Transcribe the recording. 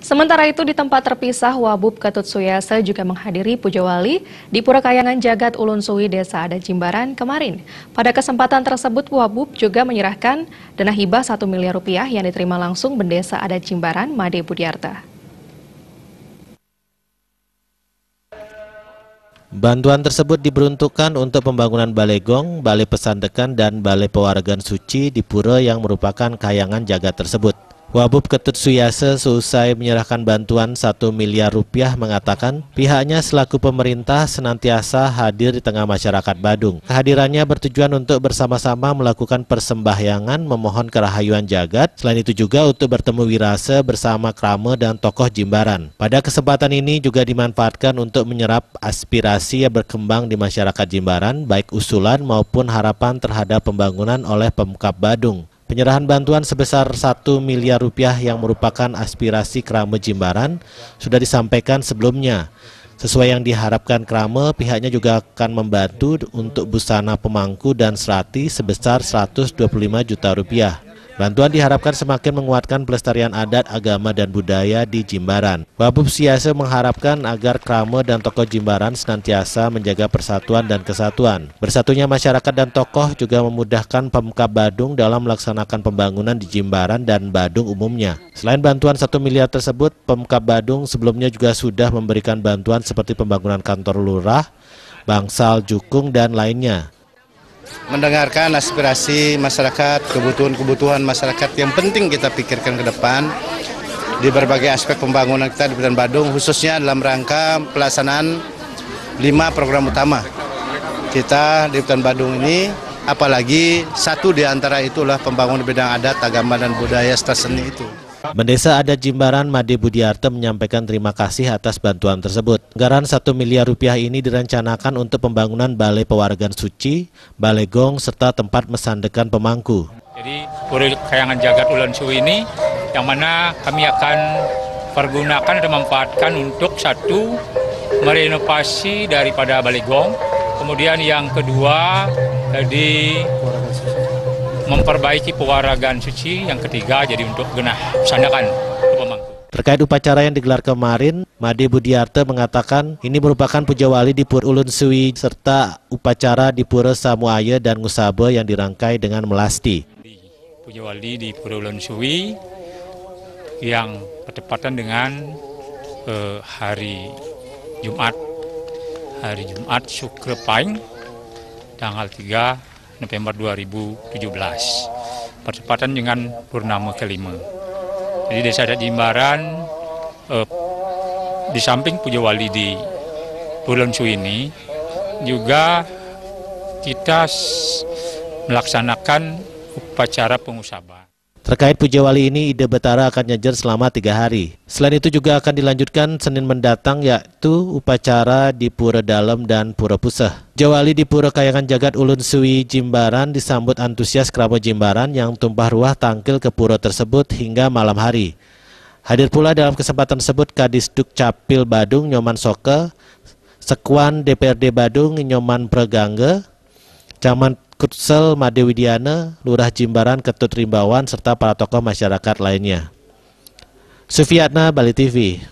Sementara itu di tempat terpisah Wabub Ketut Suyasa juga menghadiri Puja Wali di Pura Kayangan Jagat Ulun Suwi Desa Adat Jimbaran kemarin. Pada kesempatan tersebut Wabub juga menyerahkan dana hibah 1 miliar rupiah yang diterima langsung Bendesa Adat Jimbaran Made Budiarta. Bantuan tersebut diberuntukkan untuk pembangunan Balai Gong, Balai pesantren dan Balai Pewargan Suci di Pura yang merupakan kayangan jagat tersebut. Wabub Ketut Suyase seusai menyerahkan bantuan 1 miliar rupiah mengatakan pihaknya selaku pemerintah senantiasa hadir di tengah masyarakat Badung. Kehadirannya bertujuan untuk bersama-sama melakukan persembahyangan memohon kerahayuan jagat. Selain itu juga untuk bertemu wirase bersama krama dan tokoh jimbaran. Pada kesempatan ini juga dimanfaatkan untuk menyerap aspirasi yang berkembang di masyarakat jimbaran baik usulan maupun harapan terhadap pembangunan oleh Pemkap Badung. Penyerahan bantuan sebesar 1 miliar rupiah yang merupakan aspirasi Krame Jimbaran sudah disampaikan sebelumnya. Sesuai yang diharapkan Krame, pihaknya juga akan membantu untuk busana pemangku dan serati sebesar 125 juta rupiah. Bantuan diharapkan semakin menguatkan pelestarian adat, agama, dan budaya di Jimbaran. Wabup Siase mengharapkan agar krama dan tokoh Jimbaran senantiasa menjaga persatuan dan kesatuan. Bersatunya masyarakat dan tokoh juga memudahkan Pemkab Badung dalam melaksanakan pembangunan di Jimbaran dan Badung umumnya. Selain bantuan satu miliar tersebut, Pemkab Badung sebelumnya juga sudah memberikan bantuan seperti pembangunan kantor lurah, bangsal, jukung, dan lainnya mendengarkan aspirasi masyarakat, kebutuhan-kebutuhan masyarakat yang penting kita pikirkan ke depan di berbagai aspek pembangunan kita di Bidan Badung, khususnya dalam rangka pelaksanaan lima program utama kita di Bidan Badung ini, apalagi satu di antara itulah pembangunan bidang adat, agama, dan budaya seni itu. Mendesa Ada Jimbaran Made Budiarte menyampaikan terima kasih atas bantuan tersebut. Anggaran 1 miliar rupiah ini direncanakan untuk pembangunan Balai Pewargan Suci, Balai Gong, serta tempat mesandekan pemangku. Jadi Puri Kayangan Jagat Ulan Suwi ini yang mana kami akan pergunakan dan memanfaatkan untuk satu merenovasi daripada Balai Gong, kemudian yang kedua di memperbaiki pewaragaan suci, yang ketiga jadi untuk genah sandakan pemangku. Terkait upacara yang digelar kemarin, Made Budiarte mengatakan ini merupakan puja wali di Pur Ulun Sui serta upacara di Pura Samuaya dan Ngusabe yang dirangkai dengan melasti. puja wali di Pura Ulun Sui yang bertepatan dengan eh, hari Jumat, hari Jumat Sukre pahing tanggal 3 November 2017 percepatan dengan purnama kelima jadi desa adat Jimbaran eh, di samping Puja Wali di Pulensu ini juga kita melaksanakan upacara pengusaban Terkait Puja Wali ini, Ide Betara akan nyejer selama tiga hari. Selain itu juga akan dilanjutkan Senin mendatang yaitu upacara di Pura Dalam dan Pura Puseh. Jawali di Pura Kayangan Jagat Ulun Sui Jimbaran disambut antusias kerabat Jimbaran yang tumpah ruah tangkil ke pura tersebut hingga malam hari. Hadir pula dalam kesempatan tersebut Kadis Duk Capil Badung Nyoman Soke, Sekuan DPRD Badung Nyoman Pregangge, Caman Kutsel Made Widiana, Lurah Jimbaran Ketut Rimbawan, serta para tokoh masyarakat lainnya. Sufiatna Bali TV